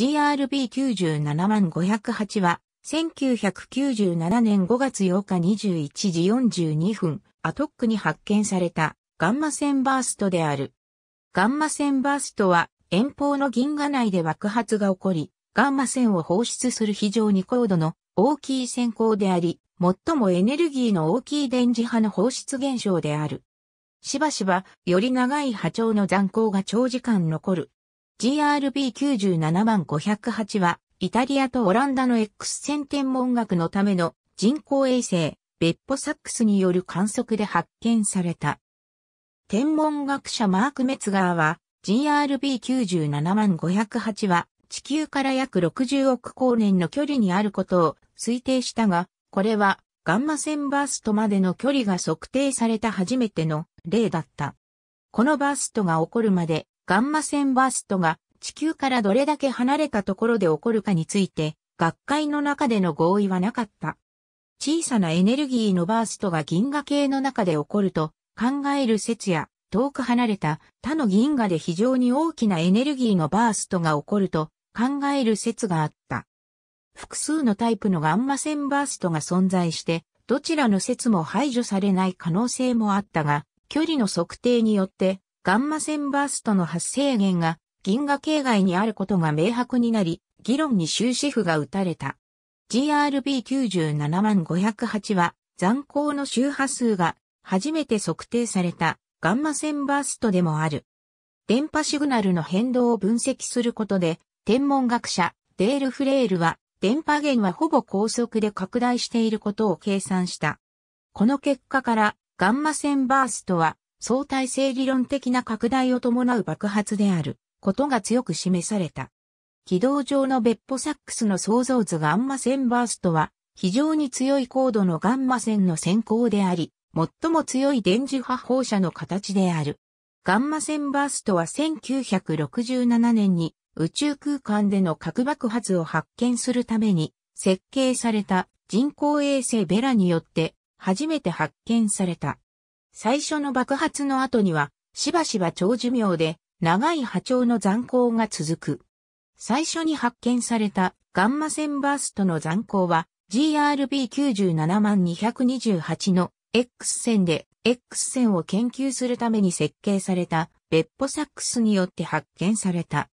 GRB97 508は、1997年5月8日21時42分、アトックに発見されたガンマ線バーストである。ガンマ線バーストは遠方の銀河内で爆発が起こり、ガンマ線を放出する非常に高度の大きい線光であり、最もエネルギーの大きい電磁波の放出現象である。しばしば、より長い波長の残光が長時間残る GRB97 508は、イタリアとオランダの X 線天文学のための人工衛星、ベッポサックスによる観測で発見された。天文学者マーク・メツガーは、GRB97 万508は、地球から約60億光年の距離にあることを推定したが、これはガンマ線バーストまでの距離が測定された初めての例だった。このバーストが起こるまでガンマ線バーストが地球からどれだけ離れたところで起こるかについて、学会の中での合意はなかった。小さなエネルギーのバーストが銀河系の中で起こると考える説や、遠く離れた他の銀河で非常に大きなエネルギーのバーストが起こると考える説があった。複数のタイプのガンマ線バーストが存在して、どちらの説も排除されない可能性もあったが、距離の測定によってガンマ線バーストの発生源が銀河系外にあることが明白になり、議論に終止符が打たれた。GRB97508 は残光の周波数が初めて測定されたガンマ線バーストでもある。電波シグナルの変動を分析することで、天文学者デール・フレールは電波源はほぼ高速で拡大していることを計算した。この結果からガンマ線バーストは相対性理論的な拡大を伴う爆発であることが強く示された。軌道上のベッポサックスの創造図ガンマ線バーストは非常に強い高度のガンマ線の先行であり、最も強い電磁波放射の形である。ガンマ線バーストは1967年に宇宙空間での核爆発を発見するために設計された人工衛星ベラによって初めて発見された。最初の爆発の後には、しばしば長寿命で、長い波長の残光が続く。最初に発見されたガンマ線バーストの残光は GRB97228 の X 線で X 線を研究するために設計されたベッポサックスによって発見された。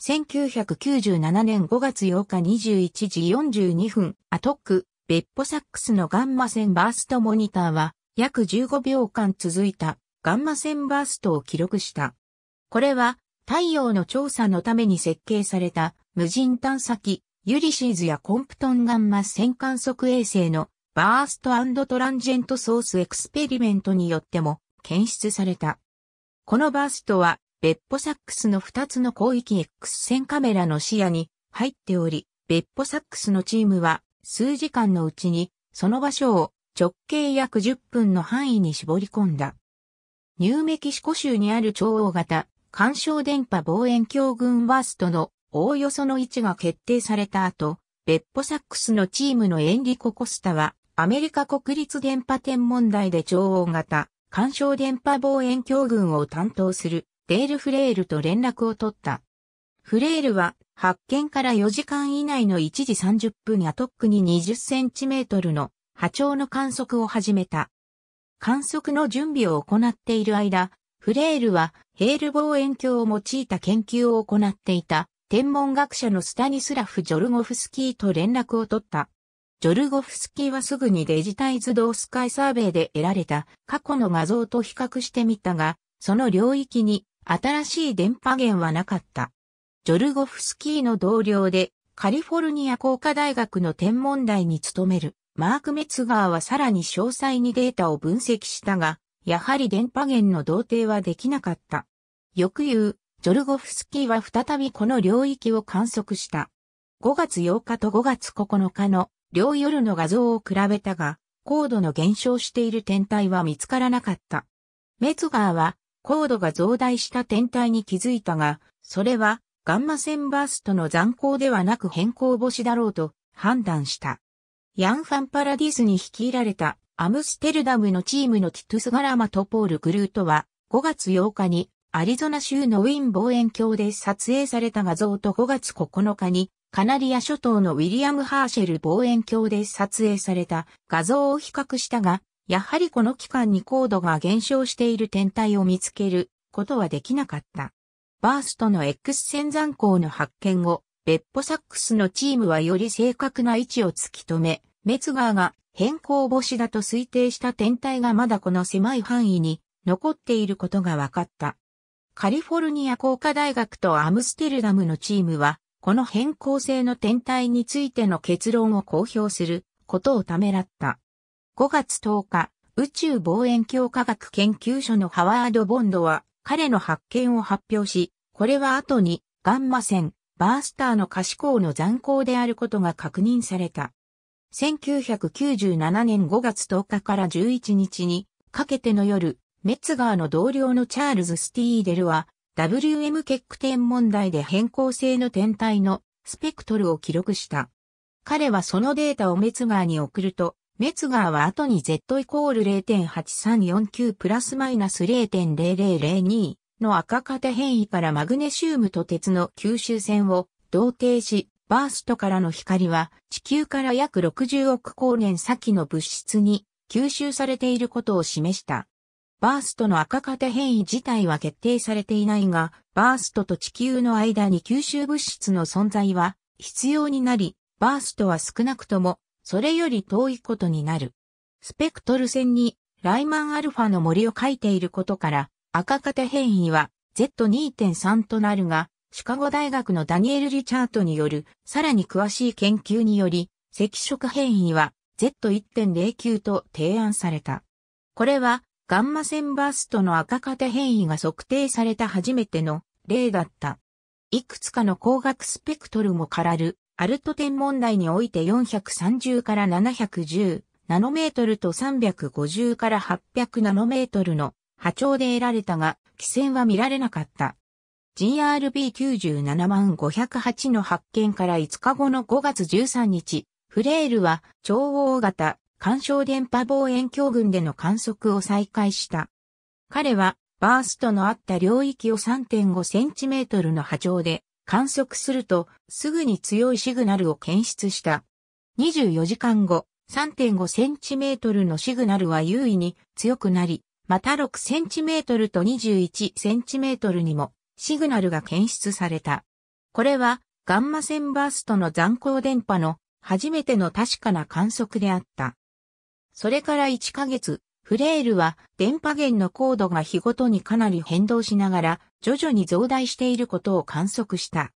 1997年5月8日21時42分、アトック、ベッポサックスのガンマ線バーストモニターは約15秒間続いたガンマ線バーストを記録した。これは太陽の調査のために設計された無人探査機ユリシーズやコンプトンガンマ線観測衛星のバーストトランジェントソースエクスペリメントによっても検出された。このバーストはベッポサックスの2つの広域 X 線カメラの視野に入っており、ベッポサックスのチームは数時間のうちにその場所を直径約10分の範囲に絞り込んだ。ニューメキシコ州にある超大型、干渉電波望遠鏡群ワーストのおおよその位置が決定された後、ベッポサックスのチームのエンリコ・コスタは、アメリカ国立電波天文台で超大型、干渉電波望遠鏡群を担当するデール・フレールと連絡を取った。フレールは発見から4時間以内の1時30分やとっくに20センチメートルの波長の観測を始めた。観測の準備を行っている間、フレールはヘール望遠鏡を用いた研究を行っていた天文学者のスタニスラフ・ジョルゴフスキーと連絡を取った。ジョルゴフスキーはすぐにデジタイズドースカイサーベイで得られた過去の画像と比較してみたが、その領域に新しい電波源はなかった。ジョルゴフスキーの同僚でカリフォルニア工科大学の天文台に勤めるマーク・メツガーはさらに詳細にデータを分析したが、やはり電波源の同定はできなかった。翌う、ジョルゴフスキーは再びこの領域を観測した。5月8日と5月9日の両夜の画像を比べたが、高度の減少している天体は見つからなかった。メツガーは高度が増大した天体に気づいたが、それはガンマ線バーストの残光ではなく変更星だろうと判断した。ヤン・ファン・パラディスに率いられたアムステルダムのチームのティトゥス・ガラマとポール・グルートは5月8日にアリゾナ州のウィン望遠鏡で撮影された画像と5月9日にカナリア諸島のウィリアム・ハーシェル望遠鏡で撮影された画像を比較したが、やはりこの期間に高度が減少している天体を見つけることはできなかった。バーストの X 線残光の発見後、ベッポサックスのチームはより正確な位置を突き止め、メツガーが変更星だと推定した天体がまだこの狭い範囲に残っていることが分かった。カリフォルニア工科大学とアムステルダムのチームは、この変更性の天体についての結論を公表することをためらった。5月10日、宇宙望遠鏡科学研究所のハワード・ボンドは彼の発見を発表し、これは後にガンマ線、バースターの可視光の残光であることが確認された。1997年5月10日から11日にかけての夜、メッツガーの同僚のチャールズ・スティーデルは WM 結点問題で変更性の天体のスペクトルを記録した。彼はそのデータをメッツガーに送ると、メッツガーは後に Z イコール0.8349プラスマイナス0.0002の赤型変異からマグネシウムと鉄の吸収線を同定し、バーストからの光は地球から約60億光年先の物質に吸収されていることを示した。バーストの赤型変異自体は決定されていないが、バーストと地球の間に吸収物質の存在は必要になり、バーストは少なくともそれより遠いことになる。スペクトル線にライマンアルファの森を書いていることから、赤型変異は Z2.3 となるが、シカゴ大学のダニエル・リチャートによるさらに詳しい研究により、赤色変異は Z1.09 と提案された。これはガンマ線バーストの赤型変異が測定された初めての例だった。いくつかの光学スペクトルもからる、アルト点問題において430から710ナノメートルと350から800ナノメートルの波長で得られたが、規船は見られなかった。GRB97 万508の発見から5日後の5月13日、フレールは超大型干渉電波望遠鏡群での観測を再開した。彼はバーストのあった領域を3.5センチメートルの波長で観測するとすぐに強いシグナルを検出した。24時間後、3.5センチメートルのシグナルは優位に強くなり、また 6cm と 21cm にもシグナルが検出された。これはガンマ線バーストの残光電波の初めての確かな観測であった。それから1ヶ月、フレールは電波源の高度が日ごとにかなり変動しながら徐々に増大していることを観測した。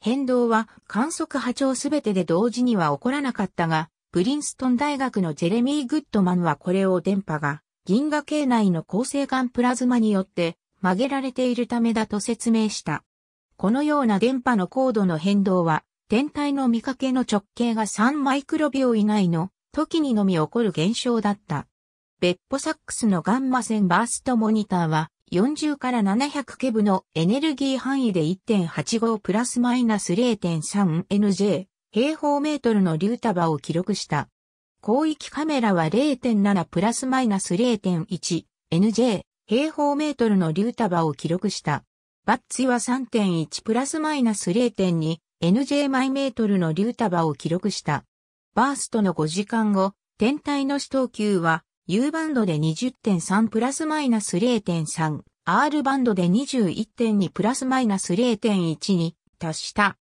変動は観測波長すべてで同時には起こらなかったが、プリンストン大学のジェレミー・グッドマンはこれを電波が銀河系内の構成間プラズマによって曲げられているためだと説明した。このような電波の高度の変動は、天体の見かけの直径が3マイクロ秒以内の時にのみ起こる現象だった。ベッポサックスのガンマ線バーストモニターは40から700ケブのエネルギー範囲で1.85プラスマイナス 0.3NJ 平方メートルの流束を記録した。広域カメラは0.7プラスマイナス 0.1NJ 平方メートルの流束を記録した。バッツィは3.1プラスマイナス 0.2NJ マイメートルの流束を記録した。バーストの5時間後、天体の死闘級は U バンドで20.3プラスマイナス 0.3R バンドで21.2プラスマイナス0.1に達した。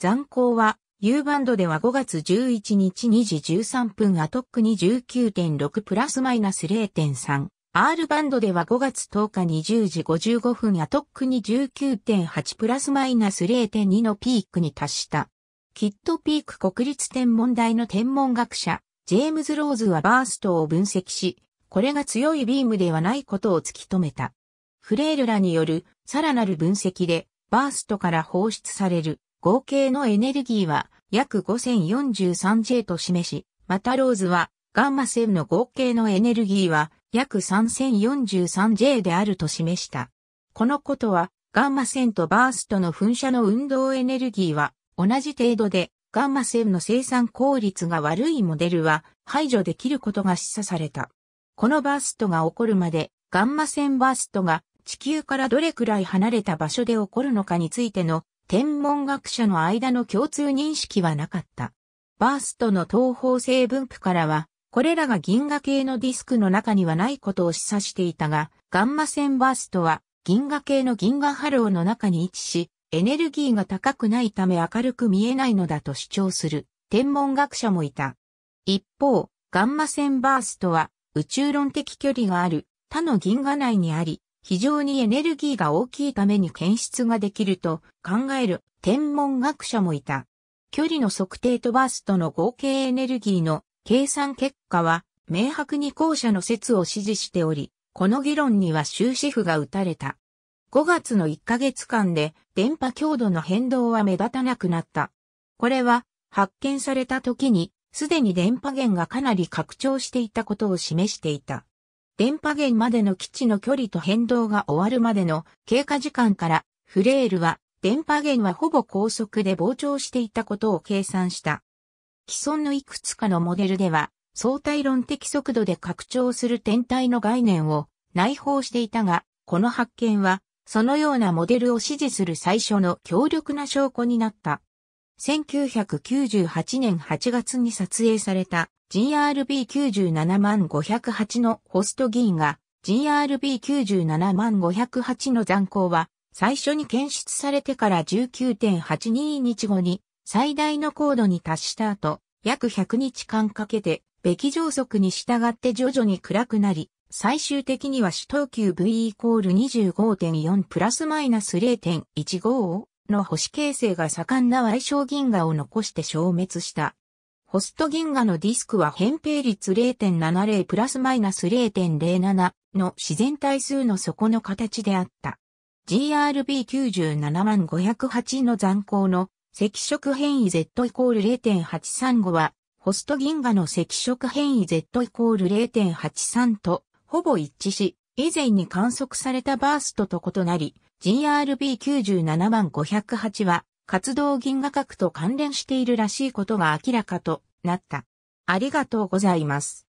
残光は U バンドでは5月11日2時13分アトックに9 6プラスマイナス0.3。R バンドでは5月10日2 0時55分アトックに9 8プラスマイナス0.2のピークに達した。キットピーク国立天文台の天文学者、ジェームズ・ローズはバーストを分析し、これが強いビームではないことを突き止めた。フレールらによるさらなる分析で、バーストから放出される合計のエネルギーは約 5043J と示し、またローズはガンマ線の合計のエネルギーは約 3043J であると示した。このことはガンマ線とバーストの噴射の運動エネルギーは同じ程度でガンマ線の生産効率が悪いモデルは排除できることが示唆された。このバーストが起こるまでガンマ線バーストが地球からどれくらい離れた場所で起こるのかについての天文学者の間の共通認識はなかった。バーストの東方性分布からは、これらが銀河系のディスクの中にはないことを示唆していたが、ガンマ線バーストは銀河系の銀河波浪の中に位置し、エネルギーが高くないため明るく見えないのだと主張する天文学者もいた。一方、ガンマ線バーストは宇宙論的距離がある他の銀河内にあり、非常にエネルギーが大きいために検出ができると考える天文学者もいた。距離の測定とバーストの合計エネルギーの計算結果は明白に後者の説を支持しており、この議論には終止符が打たれた。5月の1ヶ月間で電波強度の変動は目立たなくなった。これは発見された時にすでに電波源がかなり拡張していたことを示していた。電波源までの基地の距離と変動が終わるまでの経過時間から、フレールは、電波源はほぼ高速で膨張していたことを計算した。既存のいくつかのモデルでは、相対論的速度で拡張する天体の概念を内包していたが、この発見は、そのようなモデルを支持する最初の強力な証拠になった。1998年8月に撮影された GRB97 万508のホスト議員が GRB97 万508の残光は最初に検出されてから19.82日後に最大の高度に達した後、約100日間かけて、べき上速に従って徐々に暗くなり、最終的には首等級 V イコール25.4プラスマイナス0.15の星形成が盛んな矮小銀河を残して消滅した。ホスト銀河のディスクは扁平率0.70プラスマイナス0.07の自然対数の底の形であった。GRB97508 の残光の赤色変異 Z イコール0.835は、ホスト銀河の赤色変異 Z イコール0.83とほぼ一致し、以前に観測されたバーストと異なり、GRB97508 は活動銀河核と関連しているらしいことが明らかとなった。ありがとうございます。